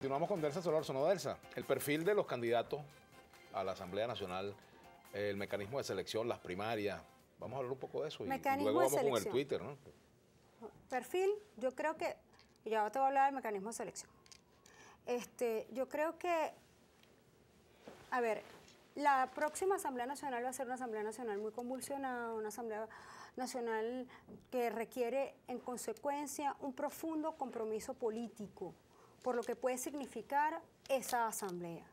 Continuamos con Delsa ¿no, Delsa, el perfil de los candidatos a la Asamblea Nacional, el mecanismo de selección, las primarias. Vamos a hablar un poco de eso mecanismo luego vamos de selección. con el Twitter, ¿no? Perfil, yo creo que, ya te voy a hablar del mecanismo de selección. Este, yo creo que, a ver, la próxima Asamblea Nacional va a ser una Asamblea Nacional muy convulsionada, una Asamblea Nacional que requiere en consecuencia un profundo compromiso político por lo que puede significar esa asamblea,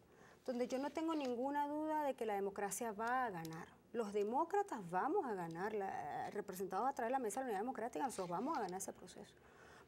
donde yo no tengo ninguna duda de que la democracia va a ganar. Los demócratas vamos a ganar, representados a través de la Mesa de la Unidad Democrática, nosotros vamos a ganar ese proceso.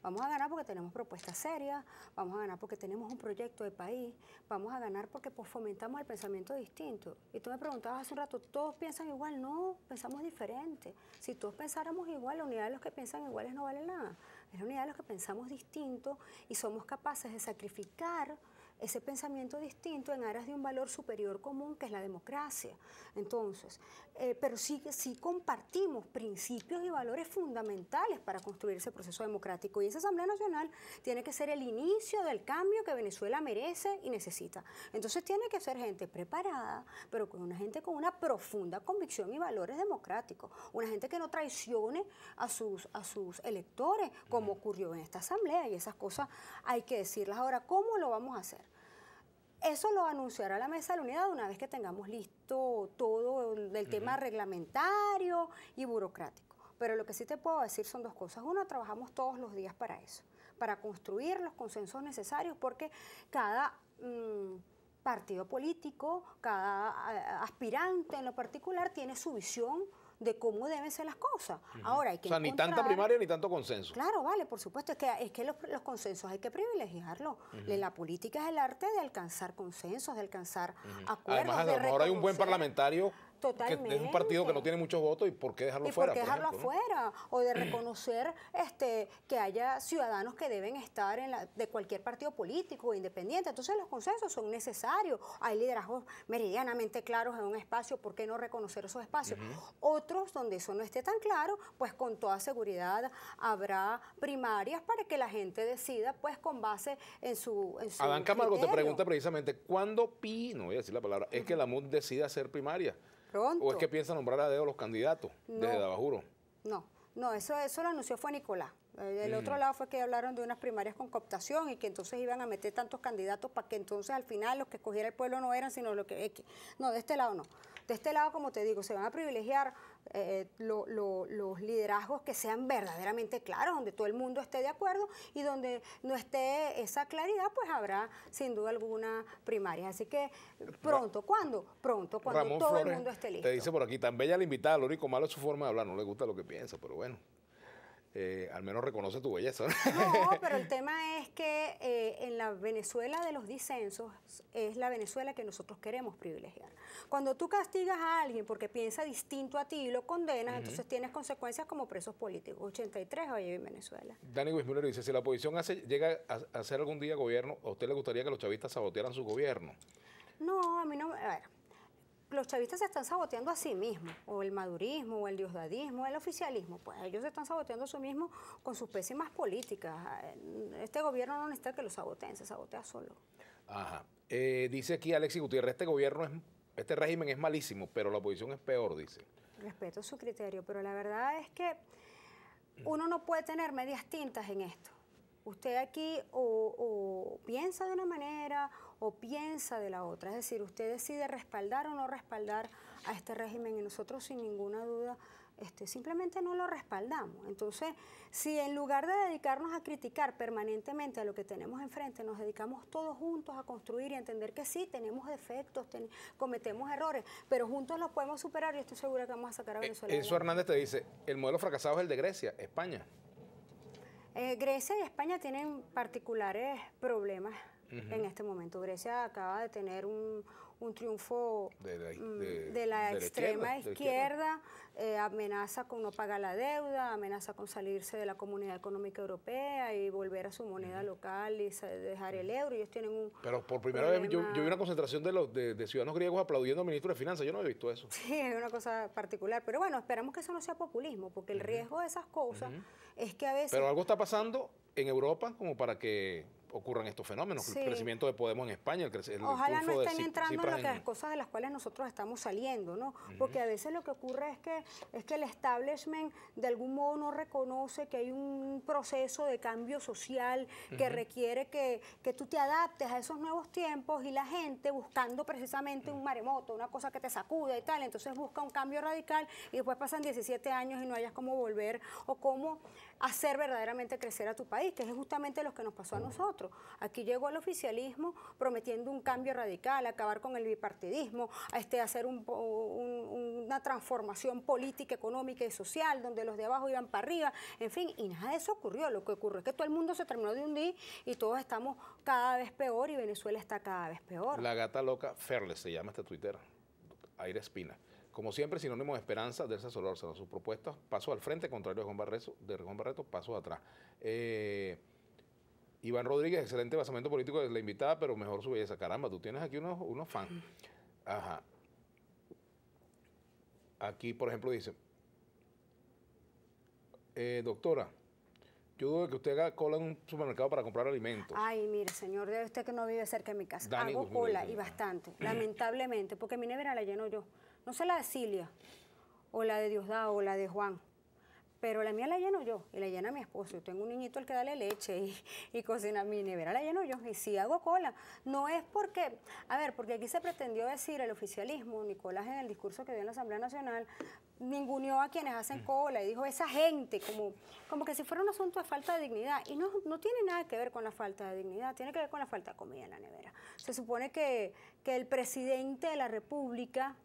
Vamos a ganar porque tenemos propuestas serias, vamos a ganar porque tenemos un proyecto de país, vamos a ganar porque pues, fomentamos el pensamiento distinto. Y tú me preguntabas hace un rato, ¿todos piensan igual? No, pensamos diferente. Si todos pensáramos igual, la unidad de los que piensan iguales no vale nada. Es la unidad de los que pensamos distinto y somos capaces de sacrificar ese pensamiento distinto en aras de un valor superior común que es la democracia. Entonces, eh, pero sí, sí compartimos principios y valores fundamentales para construir ese proceso democrático y esa Asamblea Nacional tiene que ser el inicio del cambio que Venezuela merece y necesita. Entonces tiene que ser gente preparada, pero con una gente con una profunda convicción y valores democráticos, una gente que no traicione a sus, a sus electores, como ocurrió en esta Asamblea y esas cosas hay que decirlas. Ahora, ¿cómo lo vamos a hacer? Eso lo anunciará la mesa de la unidad una vez que tengamos listo todo el, tema reglamentario y burocrático. Pero lo que sí te puedo decir son dos cosas. Uno, trabajamos todos los días para eso, para construir los consensos necesarios, porque cada mm, partido político, cada eh, aspirante en lo particular tiene su visión de cómo deben ser las cosas. Ahora hay que... O sea, ni tanta primaria ni tanto consenso. Claro, vale, por supuesto, es que, es que los, los consensos hay que privilegiarlos. La política es el arte de alcanzar consensos, de alcanzar acuerdos. Además, a hay un buen parlamentario es un partido que no tiene muchos votos y por qué dejarlo fuera. dejarlo afuera. O de reconocer este, que haya ciudadanos que deben estar en la, de cualquier partido político o independiente. Entonces los consensos son necesarios. Hay liderazgos meridianamente claros en un espacio. ¿Por qué no reconocer esos espacios? Otros donde eso no esté tan claro, pues con toda seguridad habrá primarias para que la gente decida, pues con base en su. En su Adán Camargo te pregunta precisamente: ¿cuándo Pi, no voy a decir la palabra, es que la MUD decida hacer primaria? ¿O es que piensa nombrar a dedo los candidatos no, desde Dabajuro? No, no, eso, eso lo anunció fue Nicolás. Eh, el otro mm. lado fue que hablaron de unas primarias con cooptación y que entonces iban a meter tantos candidatos para que entonces al final los que escogiera el pueblo no eran, sino lo eh, que... No, de este lado no. De este lado, como te digo, se van a privilegiar eh, los liderazgos que sean verdaderamente claros, donde todo el mundo esté de acuerdo y donde no esté esa claridad, pues habrá sin duda alguna primaria. Así que pronto, ¿cuándo? Pronto, cuando todo el mundo esté listo. Te dice por aquí, tan bella la invitada, lo único malo es su forma de hablar, no le gusta lo que piensa, pero bueno. Eh, al menos reconoce tu belleza. No, pero el tema es que eh, en la Venezuela de los disensos es la Venezuela que nosotros queremos privilegiar. Cuando tú castigas a alguien porque piensa distinto a ti y lo condenas, entonces tienes consecuencias como presos políticos. 83 hoy en Venezuela. Dani Wismuller dice, si la oposición hace, llega a, hacer algún día gobierno, ¿a usted le gustaría que los chavistas sabotearan su gobierno? No, a mí no... A ver, los chavistas se están saboteando a sí mismos, o el madurismo, o el diosdadismo, el oficialismo. Pues ellos se están saboteando a sí mismos con sus pésimas políticas. Este gobierno no necesita que lo saboteen, se sabotea solo. Ajá. Eh, dice aquí Alexis Gutiérrez, este gobierno es, este régimen es malísimo, pero la oposición es peor, dice. Respeto su criterio, pero la verdad es que uno no puede tener medias tintas en esto. Usted aquí o, o piensa de una manera o piensa de la otra. Es decir, usted decide respaldar o no respaldar a este régimen y nosotros sin ninguna duda este, simplemente no lo respaldamos. Entonces, si en lugar de dedicarnos a criticar permanentemente a lo que tenemos enfrente, nos dedicamos todos juntos a construir y a entender que sí, tenemos defectos, cometemos errores, pero juntos los podemos superar y estoy segura que vamos a sacar a eh, Venezuela. Eso Hernández te dice, el modelo fracasado es el de Grecia, España. Eh, Grecia y España tienen particulares problemas en este momento. Grecia acaba de tener un, triunfo de la, extrema izquierda, amenaza con no pagar la deuda, amenaza con salirse de la Comunidad Económica Europea y volver a su moneda local y dejar el euro. Ellos tienen un. Pero por primera vez yo, vi una concentración de, de, ciudadanos griegos aplaudiendo al ministro de Finanzas. Yo no había visto eso. Sí, es una cosa particular. Pero bueno, esperamos que eso no sea populismo, porque el riesgo de esas cosas es que a veces. Pero algo está pasando en Europa como para que ocurren estos fenómenos, el crecimiento de Podemos en España, el crecimiento Ojalá no estén entrando en, las cosas de las cuales nosotros estamos saliendo, ¿no? Porque a veces lo que ocurre es que, es que el establishment de algún modo no reconoce que hay un proceso de cambio social que requiere que, tú te adaptes a esos nuevos tiempos y la gente buscando precisamente un maremoto, una cosa que te sacude y tal, entonces busca un cambio radical y después pasan 17 años y no hayas cómo volver o cómo hacer verdaderamente crecer a tu país, que es justamente lo que nos pasó a nosotros. Aquí llegó el oficialismo prometiendo un cambio radical, acabar con el bipartidismo, este, hacer una transformación política, económica y social, donde los de abajo iban para arriba, en fin, y nada de eso ocurrió. Lo que ocurrió es que todo el mundo se terminó de hundir y todos estamos cada vez peor y Venezuela está cada vez peor. La gata loca, Ferle se llama este Twitter, Aire Espina. Como siempre, sinónimo de esperanza, Delsa Solórzano. Sus propuestas, paso al frente, contrario de Juan Barreto, paso atrás. Eh, Iván Rodríguez, excelente basamento político de la invitada, pero mejor su belleza. Caramba, tú tienes aquí unos, fans. Ajá. Aquí, por ejemplo, dice, eh, doctora, yo dudo que usted haga cola en un supermercado para comprar alimentos. Ay, mire, señor, debe usted que no vive cerca de mi casa. Hago cola y bastante, lamentablemente, porque mi nevera la lleno yo. No sé la de Cilia, o la de Diosdado, o la de Juan, pero la mía la lleno yo y la llena mi esposo. Yo tengo un niñito al que darle leche y, y cocina mi nevera, la lleno yo. Y si hago cola, no es porque, a ver, porque aquí se pretendió decir el oficialismo, Nicolás en el discurso que dio en la Asamblea Nacional, ningunió a quienes hacen cola y dijo esa gente, como, como que si fuera un asunto de falta de dignidad. Y no, tiene nada que ver con la falta de dignidad, tiene que ver con la falta de comida en la nevera. Se supone que, que el presidente de la República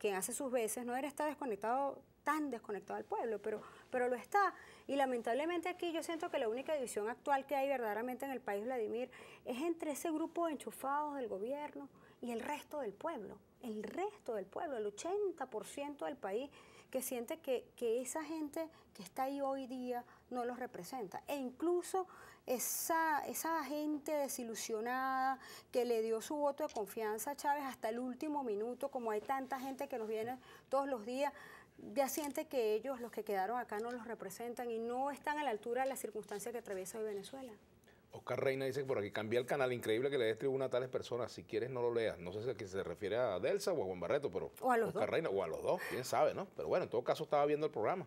quien hace sus veces, no era estar desconectado tan desconectado al pueblo, pero, pero lo está. Y lamentablemente aquí yo siento que la única división actual que hay verdaderamente en el país, Vladimir, es entre ese grupo de enchufados del gobierno y el resto del pueblo. El resto del pueblo, el 80% del país que siente que, esa gente que está ahí hoy día no los representa. E incluso esa, esa gente desilusionada que le dio su voto de confianza a Chávez hasta el último minuto, como hay tanta gente que nos viene todos los días, ya siente que ellos, los que quedaron acá, no los representan y no están a la altura de las circunstancias que atraviesa hoy Venezuela. Oscar Reina dice que por aquí cambié el canal, increíble que le des tribuna a tales personas. Si quieres, no lo leas. No sé si que se refiere a Delsa o a Juan Barreto, pero. Oscar dos. Reina, o a los dos, quién sabe, ¿no? Pero bueno, en todo caso estaba viendo el programa.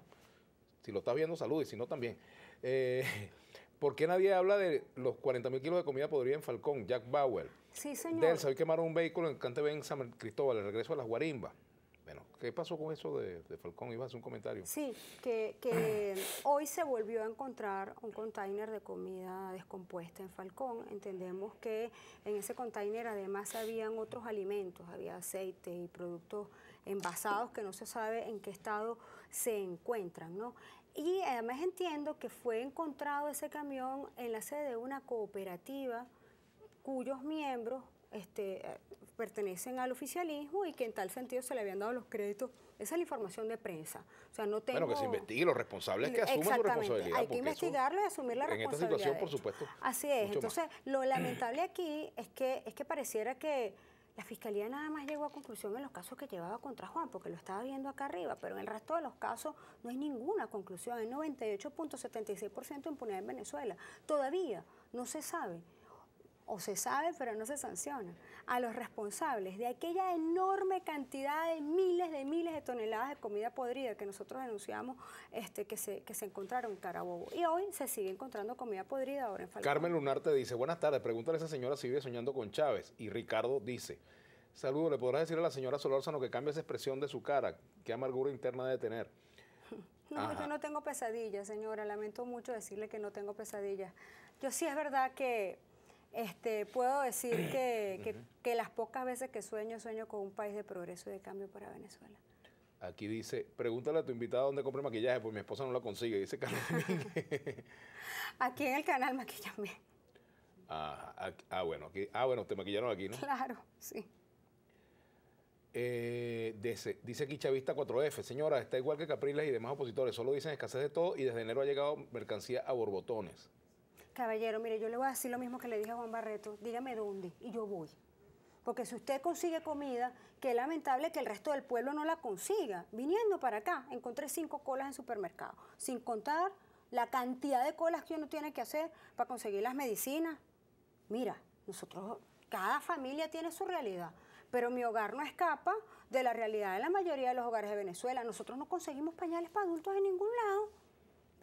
Si lo estás viendo, salud, y si no, también. Eh, ¿Por qué nadie habla de los 40 mil kilos de comida podrida en Falcón? Jack Bauer. Sí, señor. Delsa, hoy quemaron un vehículo en Canteven, en San Cristóbal, el regreso a las Guarimbas. Bueno, ¿qué pasó con eso de, Falcón? Iba a hacer un comentario. Sí, que, que hoy se volvió a encontrar un container de comida descompuesta en Falcón. Entendemos que en ese container además habían otros alimentos, había aceite y productos envasados que no se sabe en qué estado se encuentran, ¿no? Y además entiendo que fue encontrado ese camión en la sede de una cooperativa cuyos miembros este, eh, pertenecen al oficialismo y que en tal sentido se le habían dado los créditos. Esa es la información de prensa. O sea, no tengo... Bueno, que se investigue, los responsables que asuman su responsabilidad. Hay que investigarlo y asumir la responsabilidad. En esta situación, por supuesto. Así es. Entonces, lo lamentable aquí es que, es que pareciera que la fiscalía nada más llegó a conclusión en los casos que llevaba contra Juan, porque lo estaba viendo acá arriba, pero en el resto de los casos no hay ninguna conclusión. Hay 98.76% impunidad en Venezuela. Todavía no se sabe o se sabe pero no se sanciona, a los responsables de aquella enorme cantidad de miles de miles de toneladas de comida podrida que nosotros denunciamos este, que, se, que se encontraron en Carabobo. Y hoy se sigue encontrando comida podrida ahora en Falcón. Carmen Lunarte dice, buenas tardes, pregúntale a esa señora si vive soñando con Chávez. Y Ricardo dice, saludo, ¿le podrás decirle a la señora Solórzano que cambie esa expresión de su cara? ¿Qué amargura interna debe tener? No, yo no tengo pesadillas, señora. Lamento mucho decirle que no tengo pesadillas. Yo sí es verdad que este, puedo decir que, las pocas veces que sueño, sueño con un país de progreso y de cambio para Venezuela. Aquí dice, pregúntale a tu invitada dónde compré maquillaje, pues mi esposa no la consigue, dice Carlos Aquí en el canal Maquillame. Ah, bueno, aquí, ah, bueno, te maquillaron aquí, ¿no? Claro, sí. Eh, dice, dice, aquí Chavista 4F, señora, está igual que Capriles y demás opositores, solo dicen escasez de todo y desde enero ha llegado mercancía a borbotones. Caballero, mire, yo le voy a decir lo mismo que le dije a Juan Barreto. Dígame dónde y yo voy. Porque si usted consigue comida, qué lamentable que el resto del pueblo no la consiga. Viniendo para acá, encontré cinco colas en supermercado, sin contar la cantidad de colas que uno tiene que hacer para conseguir las medicinas. Mira, nosotros, cada familia tiene su realidad, pero mi hogar no escapa de la realidad de la mayoría de los hogares de Venezuela. Nosotros no conseguimos pañales para adultos en ningún lado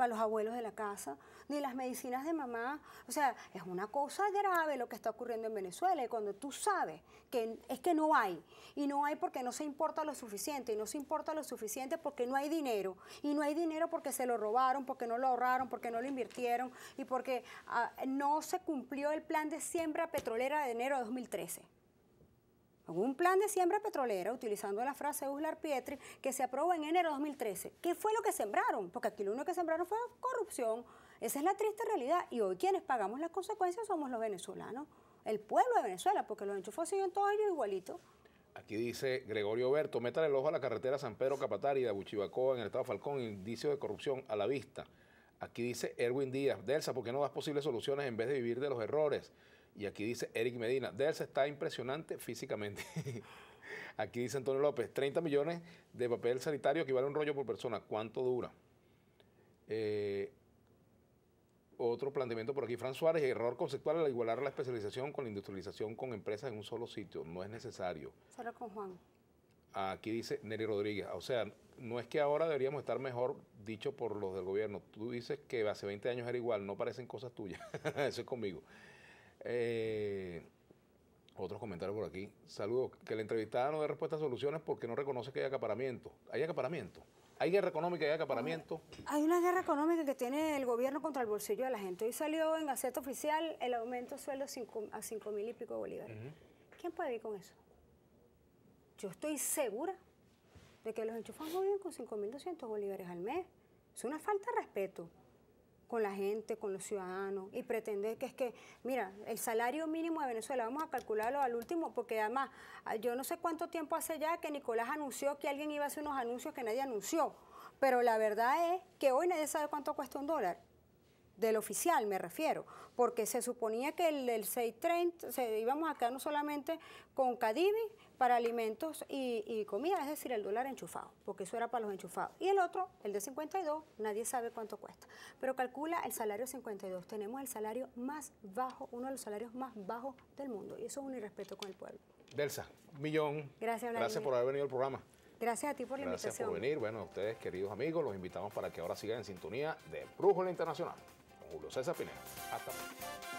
para los abuelos de la casa, ni las medicinas de mamá. O sea, es una cosa grave lo que está ocurriendo en Venezuela. Y cuando tú sabes que es que no hay, y no hay porque no se importa lo suficiente, y no se importa lo suficiente porque no hay dinero, y no hay dinero porque se lo robaron, porque no lo ahorraron, porque no lo invirtieron, y porque ah, no se cumplió el plan de siembra petrolera de enero de 2013 un plan de siembra petrolera, utilizando la frase de Uslar Pietri, que se aprobó en enero de 2013. ¿Qué fue lo que sembraron? Porque aquí lo único que sembraron fue corrupción. Esa es la triste realidad. Y hoy quienes pagamos las consecuencias somos los venezolanos, el pueblo de Venezuela, porque los enchufos siguen todos ellos igualitos. Aquí dice Gregorio Berto, métale el ojo a la carretera San Pedro Capatari de Buchibacoa en el estado Falcón, indicio de corrupción a la vista. Aquí dice Erwin Díaz, Delsa, ¿por qué no das posibles soluciones en vez de vivir de los errores? Y aquí dice Eric Medina, se está impresionante físicamente. aquí dice Antonio López, 30 millones de papel sanitario equivale a un rollo por persona. ¿Cuánto dura? Eh, otro planteamiento por aquí, Fran Suárez, error conceptual al igualar la especialización con la industrialización con empresas en un solo sitio. No es necesario. Solo con Juan. Aquí dice Nelly Rodríguez, o sea, no es que ahora deberíamos estar mejor dicho por los del gobierno. Tú dices que hace 20 años era igual, no parecen cosas tuyas. Eso es conmigo. Eh, otros comentarios por aquí. Saludos. Que la entrevistada no dé respuesta a soluciones porque no reconoce que hay acaparamiento. Hay acaparamiento. ¿Hay guerra económica y hay acaparamiento? Ah, hay una guerra económica que tiene el gobierno contra el bolsillo de la gente. Hoy salió en Gaceta Oficial el aumento de sueldo a cinco mil y pico bolívares. ¿Quién puede vivir con eso? Yo estoy segura de que los enchufados viven con 5.200 bolívares al mes. Es una falta de respeto con la gente, con los ciudadanos y pretender que es que, mira, el salario mínimo de Venezuela, vamos a calcularlo al último, porque además, ah, yo no sé cuánto tiempo hace ya que Nicolás anunció que alguien iba a hacer unos anuncios que nadie anunció, pero la verdad es que hoy nadie sabe cuánto cuesta un dólar del oficial me refiero, porque se suponía que el 630 se, íbamos a quedarnos solamente con Cadivi, para alimentos y, comida, es decir, el dólar enchufado, porque eso era para los enchufados. Y el otro, el de 52, nadie sabe cuánto cuesta. Pero calcula el salario 52. Tenemos el salario más bajo, uno de los salarios más bajos del mundo. Y eso es un irrespeto con el pueblo. Delsa, millón. Gracias, Gracias por haber venido al programa. Gracias a ti por la invitación. Gracias por venir. Bueno, a ustedes, queridos amigos, los invitamos para que ahora sigan en sintonía de Brújula Internacional. Con Julio César Pineda. Hasta luego.